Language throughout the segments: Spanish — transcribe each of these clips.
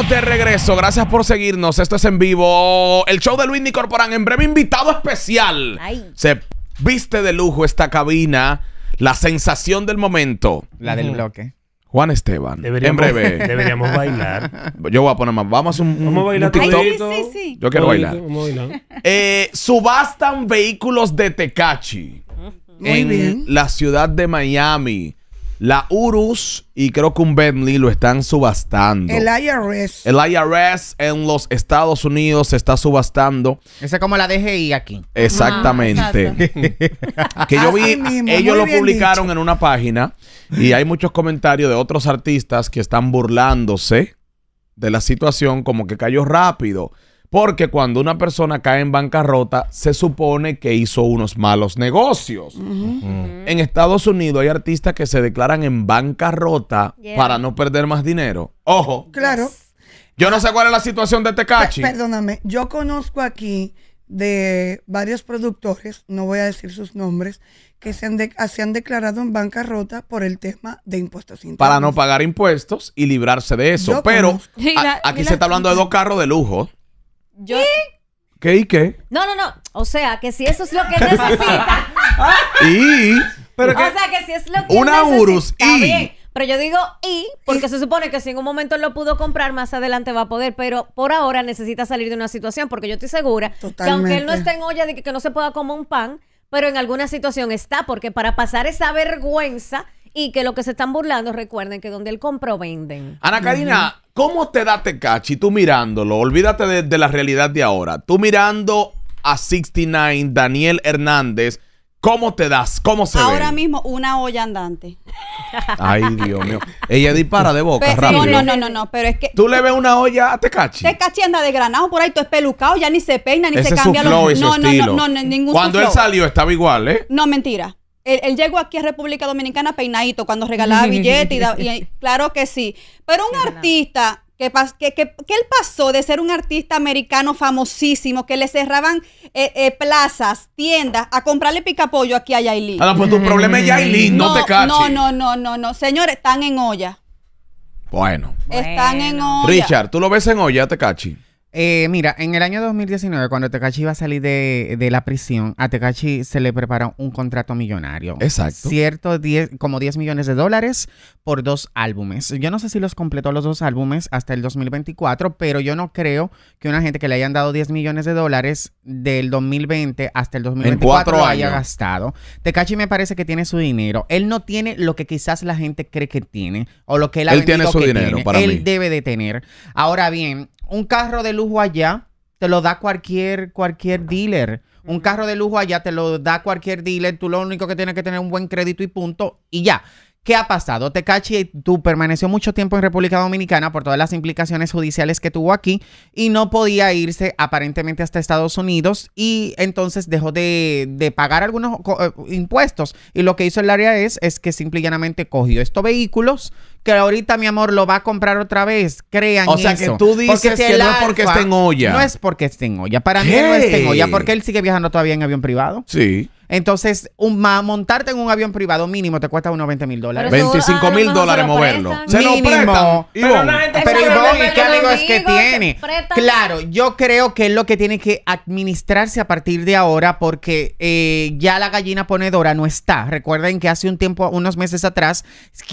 estamos de regreso. Gracias por seguirnos. Esto es en vivo. El show de Luis Nicorporán. En breve, invitado especial. Se viste de lujo esta cabina. La sensación del momento. La del bloque. Juan Esteban. en breve. Deberíamos bailar. Yo voy a poner más. Vamos a un, bailar Yo quiero bailar. Eh, subastan vehículos de Tecachi. en la ciudad de Miami. La Urus y creo que un Bentley lo están subastando. El IRS. El IRS en los Estados Unidos se está subastando. Esa es como la DGI aquí. Exactamente. que yo vi, ellos lo publicaron en una página y hay muchos comentarios de otros artistas que están burlándose de la situación como que cayó rápido. Porque cuando una persona cae en bancarrota, se supone que hizo unos malos negocios. En Estados Unidos hay artistas que se declaran en bancarrota para no perder más dinero. Ojo. Claro. Yo no sé cuál es la situación de Tecachi. Este perdóname, yo conozco aquí de varios productores, no voy a decir sus nombres, que se han, se han, declarado en bancarrota por el tema de impuestos Para no pagar impuestos y librarse de eso. Pero aquí se está hablando de dos carros de lujo. ¿Y? ¿Qué y qué? No, no, no. O sea, que si eso es lo que necesita. y. o sea, que si es lo que Una urus y. Pero yo digo y, porque se supone que si en un momento lo pudo comprar, más adelante va a poder. Pero por ahora necesita salir de una situación, porque yo estoy segura que aunque él no esté en olla de que no se pueda comer un pan, pero en alguna situación está, porque para pasar esa vergüenza y que lo que se están burlando, recuerden que donde él compró venden. Ana Karina, ¿cómo te da Tecachi tú mirándolo? Olvídate de, la realidad de ahora. Tú mirando a 69, Daniel Hernández. ¿Cómo te das? ¿Cómo se Ahora mismo una olla andante. Ay, Dios mío. Ella dispara de boca, pero, No, no, no, no, pero es que... ¿Tú le ves una olla a Tecachi? Tecachi anda de granado por ahí, tú es pelucado, ya ni se peina, ni se cambia. los... no, no, no, no, ningún Cuando él salió estaba igual, ¿eh? No, mentira. Él, llegó aquí a República Dominicana peinadito cuando regalaba billetes. Y, claro que sí. Pero un artista que, que, que, él pasó de ser un artista americano famosísimo, que le cerraban eh, eh, plazas, tiendas, a comprarle picapollo aquí a Yailin. Ah, pues tu problema es no, no te caches. No, no, no, no, no. Señores, están en olla. Bueno. Están en olla. Richard, ¿tú lo ves en olla, te cachi eh, mira, en el año 2019, cuando Tekachi iba a salir de, la prisión, a Tekachi se le preparó un contrato millonario. Exacto. Cierto, como 10 millones de dólares por dos álbumes. Yo no sé si los completó los dos álbumes hasta el 2024, pero yo no creo que una gente que le hayan dado 10 millones de dólares del 2020 hasta el 2024 haya gastado. Tekachi me parece que tiene su dinero. Él no tiene lo que quizás la gente cree que tiene o lo que él ha él tiene su dinero, él debe de tener. Ahora bien, un carro de lujo allá te lo da cualquier, cualquier dealer. Un carro de lujo allá te lo da cualquier dealer. Tú lo único que tienes que tener es un buen crédito y punto. Y ya. ¿Qué ha pasado? caché. tú permaneció mucho tiempo en República Dominicana por todas las implicaciones judiciales que tuvo aquí y no podía irse aparentemente hasta Estados Unidos y entonces dejó de, pagar algunos eh, impuestos. Y lo que hizo el área es, es que simple y llanamente cogió estos vehículos que ahorita, mi amor, lo va a comprar otra vez. Crean O sea, que tú dices que no es porque esté en olla. No es porque esté en olla. Para mí no esté en olla porque él sigue viajando todavía en avión privado. Sí. Entonces, un, montarte en un avión privado mínimo te cuesta unos 20 mil dólares. 25 ah, mil dólares moverlo. Se lo prestan. Pero, ¿y qué que tiene? Claro, yo creo que es lo que tiene que administrarse a partir de ahora porque eh, ya la gallina ponedora no está. Recuerden que hace un tiempo, unos meses atrás,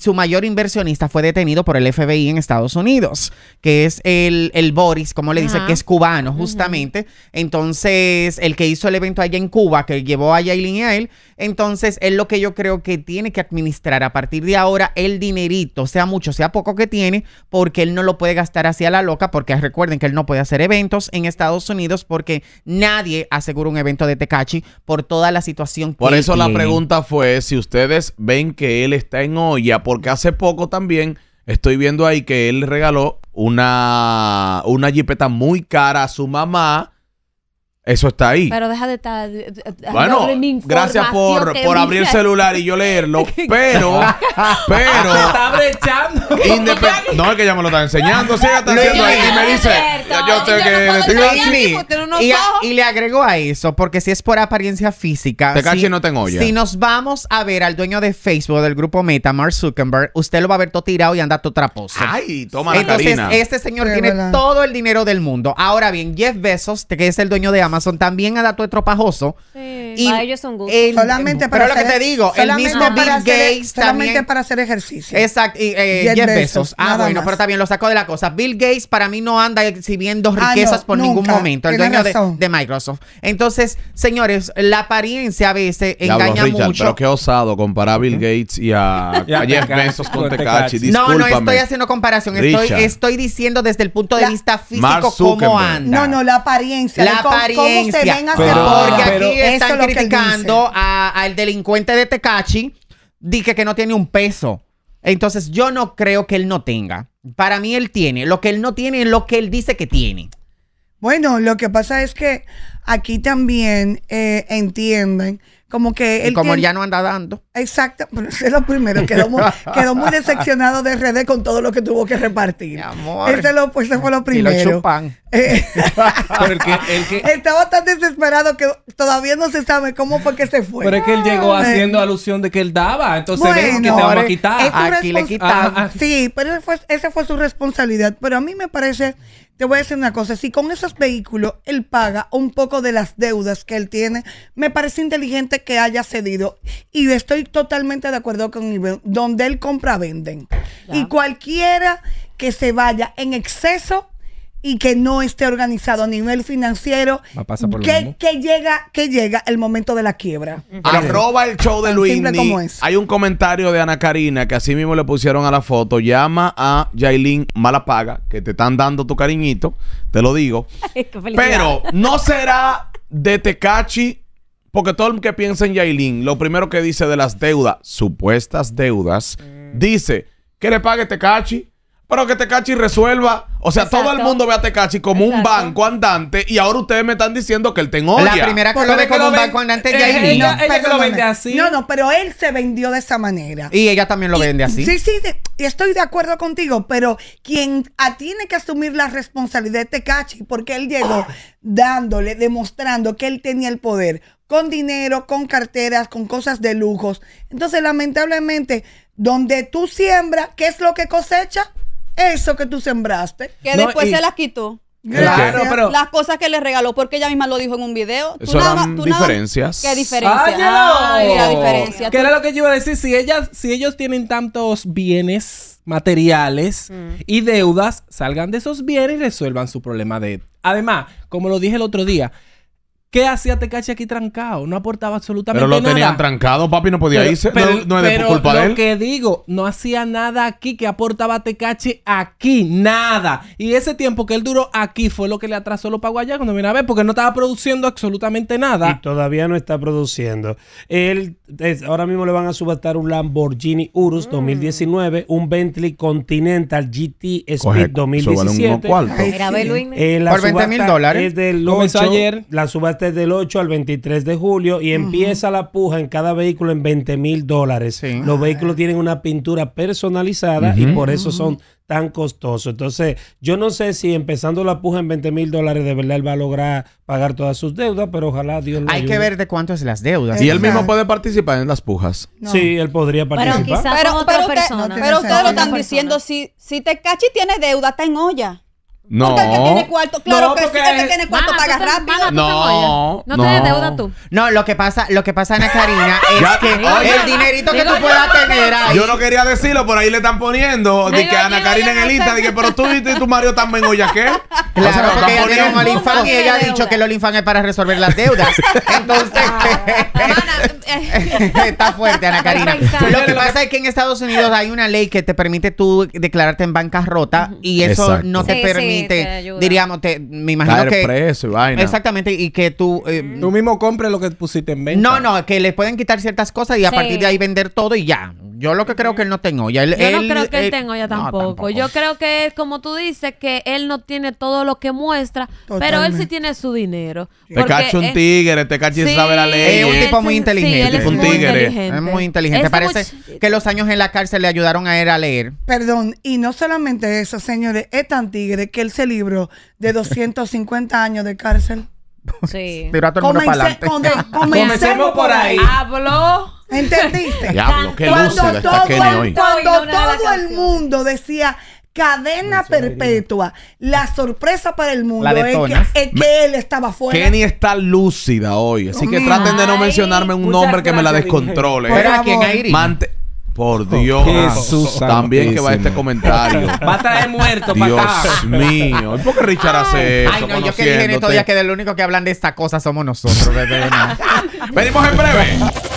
su mayor inversionista fue detenido por el FBI en Estados Unidos, que es el, el Boris, como le dice, que es cubano, justamente. Entonces, el que hizo el evento allá en Cuba, que llevó allá y línea a él. Entonces es lo que yo creo que tiene que administrar a partir de ahora el dinerito, sea mucho, sea poco que tiene, porque él no lo puede gastar hacia la loca, porque recuerden que él no puede hacer eventos en Estados Unidos porque nadie asegura un evento de Tecachi por toda la situación. Por eso la pregunta fue si ustedes ven que él está en olla, porque hace poco también estoy viendo ahí que él regaló una, una jipeta muy cara a su mamá eso está ahí. Pero deja de estar. Bueno, gracias por, por abrir el celular y yo leerlo. Pero, ah, pero. está brechando. no, es que ya me lo está enseñando. Sí, está haciendo ahí. Y me dice. Yo sé que. Y le agrego a eso, porque si es por apariencia física. Te y no te olla. Si nos vamos a ver al dueño de Facebook del grupo Meta, Mark Zuckerberg, usted lo va a ver todo tirado y anda todo traposo. Ay, toma la Entonces, este señor tiene todo el dinero del mundo. Ahora bien, Jeff Bezos, que es el dueño de Amazon Amazon también adaptó dado estropajoso. Sí, para ellos son gustos. El, pero lo que te digo, el mismo Bill Gates Solamente para hacer ejercicio. Exacto, y, 10 eh, pesos. Ah, bueno, más. pero también lo saco de la cosa. Bill Gates para mí no anda exhibiendo ah, riquezas por ningún momento, el dueño de, de, Microsoft. Entonces, señores, la apariencia a veces engaña mucho. Pero qué osado comparar a Bill Gates y a, 10 a Jeff Bezos con Tecachi. No, no estoy haciendo comparación, estoy, estoy diciendo desde el punto de vista físico cómo anda. No, no, la apariencia. La apariencia porque aquí están criticando al delincuente de Tecachi, dije que no tiene un peso. Entonces, yo no creo que él no tenga. Para mí, él tiene. Lo que él no tiene es lo que él dice que tiene. Bueno, lo que pasa es que aquí también eh, entienden como que... y como él ya no anda dando. Exacto, pero ese es lo primero. Quedó muy, quedó muy decepcionado de RD con todo lo que tuvo que repartir. Mi amor. Ese, fue lo primero. Eh, estaba tan desesperado que todavía no se sabe cómo fue que se fue. Pero es que él llegó eh. haciendo alusión de que él daba. Entonces, que te vamos a quitar. Aquí le quitan. Ah, ah. sí, pero esa fue su responsabilidad. Pero a mí me parece te voy a decir una cosa, si con esos vehículos él paga un poco de las deudas que él tiene, me parece inteligente que haya cedido. Y estoy totalmente de acuerdo con Iván. Donde él compra, venden. Y cualquiera que se vaya en exceso y que no esté organizado a nivel financiero, que, que, llega, que llega el momento de la quiebra. Arroba el show de Luis. Hay un comentario de Ana Karina que así mismo le pusieron a la foto. Llama a Yailin Malapaga, que te están dando tu cariñito, te lo digo. Pero no será de Tecachi porque todo el que piensa en Yailin, lo primero que dice de las deudas, supuestas deudas, mm. dice que le pague Tecachi, pero que Tecachi resuelva. O sea, todo el mundo ve a Tecachi como un banco andante y ahora ustedes me están diciendo que él te La primera que lo como banco andante es eh, Yailin. no, lo vende así. No, no, pero él se vendió de esa manera. Y ella también lo vende así. Sí, sí, estoy de acuerdo contigo, pero quien ah, tiene que asumir la responsabilidad de Tecachi porque él llegó ah. dándole, demostrando que él tenía el poder con dinero, con carteras, con cosas de lujos. Entonces, lamentablemente, donde tú siembras, ¿qué es lo que cosecha? Eso que tú sembraste. Que después se las quitó. Claro, pero las cosas que le regaló, porque ella misma lo dijo en un video. Eso diferencias. ¿Qué diferencia? ¿Qué era lo que yo iba a decir? Si, ellas, si ellos tienen tantos bienes materiales mm. y deudas, salgan de esos bienes y resuelvan su problema de... Además, como lo dije el otro día, ¿Qué hacía Tecachi aquí trancado? No aportaba absolutamente nada. Pero lo tenían trancado, papi, no podía irse. Pero, no, es de de culpa lo de él. que digo, no hacía nada aquí que aportaba Tecachi aquí, nada. Y ese tiempo que él duró aquí fue lo que le atrasó lo pago allá cuando vino a ver, porque no estaba produciendo absolutamente nada. Y todavía no está produciendo. Él, ahora mismo le van a subastar un Lamborghini Urus 2019, mm. un Bentley Continental GT Speed 2017. ¿Cuál? Eh, por 20 mil dólares. Es del ayer. La subasta del 8 al 23 de julio y empieza la puja en cada vehículo en 20 mil dólares. Los vehículos tienen una pintura personalizada y por eso son tan costosos Entonces, yo no sé si empezando la puja en 20 mil dólares de verdad él va a lograr pagar todas sus deudas, pero ojalá Dios lo Hay que ver de cuánto es las deudas. Y él mismo puede participar en las pujas. Sí, él podría participar. Pero, ustedes lo están diciendo, si, si te cachis tiene deuda, está en olla. No. Porque el que tiene cuarto, claro no, que sí, el que tiene cuarto paga rápido. no, no, no deuda tú. No, lo que pasa, lo que pasa, Ana Karina, es que el dinerito que tú puedas tener ahí. Yo no quería decirlo, por ahí le están poniendo de que Ana Karina en el Insta, de que pero tú y tu marido están en ¿qué? Claro, porque ella tiene un Olifan y ella ha dicho que el Olifan es para resolver las deudas. Entonces, ah. Está fuerte, Ana Karina. Lo que pasa es que en Estados Unidos hay una ley que te permite tú declararte en bancarrota y eso no te permite, diríamos, me imagino que... y Exactamente, y que tú... Eh, tú mismo compres lo que pusiste en venta. No, no, que le pueden quitar ciertas cosas y a partir de ahí vender todo y ya. Yo lo que creo que él no tengo ya Yo no creo que él, tenga ya tampoco. Yo creo que es como tú dices, que él no tiene todo lo que muestra, pero él sí tiene su dinero. Te cacho un tigre, te cacho y sabe la ley. Es un tipo muy inteligente. es un muy tigre. Inteligente. Es muy inteligente. Parece que los años en la cárcel le ayudaron a él a leer. Perdón, y no solamente eso, señores, es tan tigre que él se libró de 250 años de cárcel. Sí. Comencemos por ahí. Habló. ¿Entendiste? Diablo, qué cuando todo, el, cuando todo el mundo decía cadena perpetua. La sorpresa para el mundo es que, él estaba fuera. Kenny está lúcida hoy, así que traten de no mencionarme un nombre que me la descontrole. ¿Era quién, por oh, Dios. Jesús. También que va este comentario. Va a traer muerto, Dios mío. ¿Por qué Richard hace eso? Ay, no, yo que dije en estos que del único que hablan de esta cosa somos nosotros. Venimos en breve.